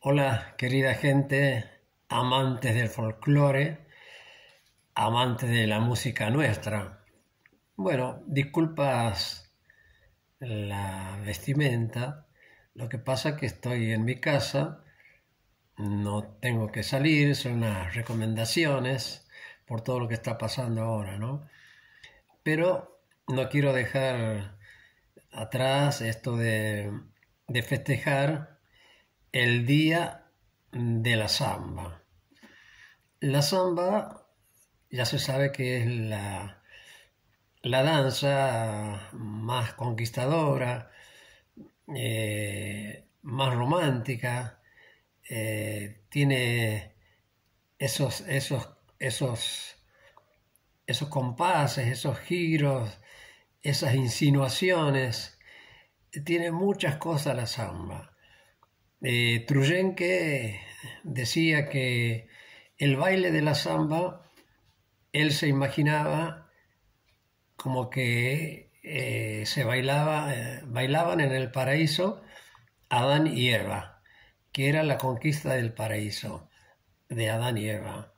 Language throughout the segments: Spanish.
Hola, querida gente, amantes del folclore, amantes de la música nuestra. Bueno, disculpas la vestimenta, lo que pasa que estoy en mi casa, no tengo que salir, son unas recomendaciones por todo lo que está pasando ahora, ¿no? Pero no quiero dejar atrás esto de festejar el día de la samba. La samba ya se sabe que es la, la danza más conquistadora, eh, más romántica, eh, tiene esos, esos, esos, esos compases, esos giros, esas insinuaciones, tiene muchas cosas la samba. Eh, decía que el baile de la samba él se imaginaba como que eh, se bailaba, eh, bailaban en el paraíso Adán y Eva, que era la conquista del paraíso de Adán y Eva.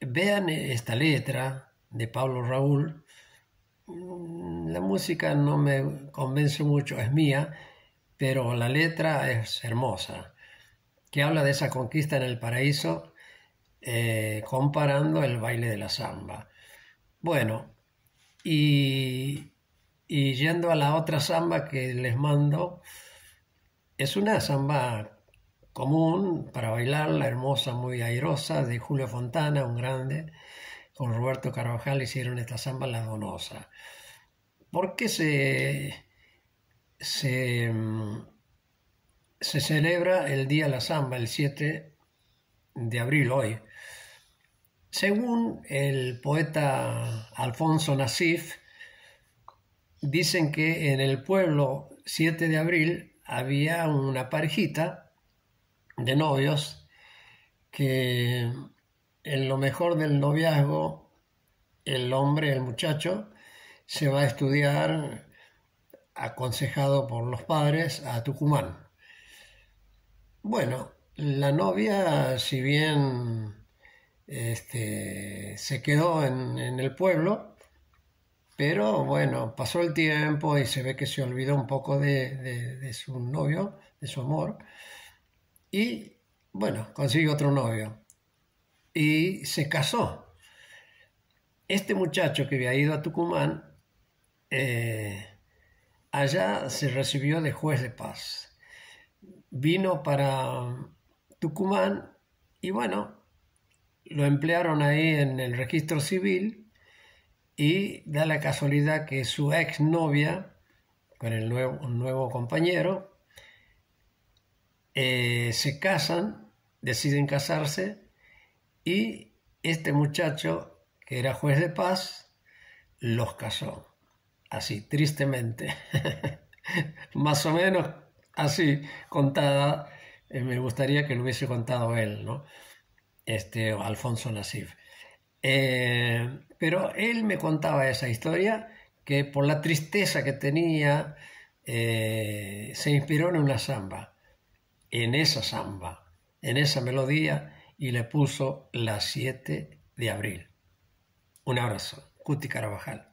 Vean esta letra de Pablo Raúl. Mm, la música no me convence mucho, es mía, pero la letra es hermosa, que habla de esa conquista en el paraíso eh, comparando el baile de la samba. Bueno, y, y yendo a la otra samba que les mando, es una samba común para bailar, la hermosa, muy airosa, de Julio Fontana, un grande, con Roberto Carvajal hicieron esta samba La Donosa. ¿Por qué se se, celebra el Día de la Samba, el 7 de abril hoy. Según el poeta Alfonso Nasif, dicen que en el pueblo 7 de abril había una parejita de novios que en lo mejor del noviazgo el hombre, el muchacho, se va a estudiar aconsejado por los padres, a Tucumán. Bueno, la novia, si bien este, se quedó en, el pueblo, pero bueno, pasó el tiempo y se ve que se olvidó un poco de, su novio, de su amor, y bueno, consigue otro novio y se casó. Este muchacho que había ido a Tucumán, eh, Allá se recibió de juez de paz. Vino para Tucumán y bueno, lo emplearon ahí en el registro civil y da la casualidad que su ex novia, con el nuevo, nuevo compañero, eh, se casan, deciden casarse y este muchacho, que era juez de paz, los casó así, tristemente. Más o menos así contada, eh, me gustaría que lo hubiese contado él, ¿no? Este, Alfonso Nasif. Eh, pero él me contaba esa historia que por la tristeza que tenía eh, se inspiró en una samba, en esa samba, en esa melodía y le puso las 7 de abril. Un abrazo, Cuti Carabajal.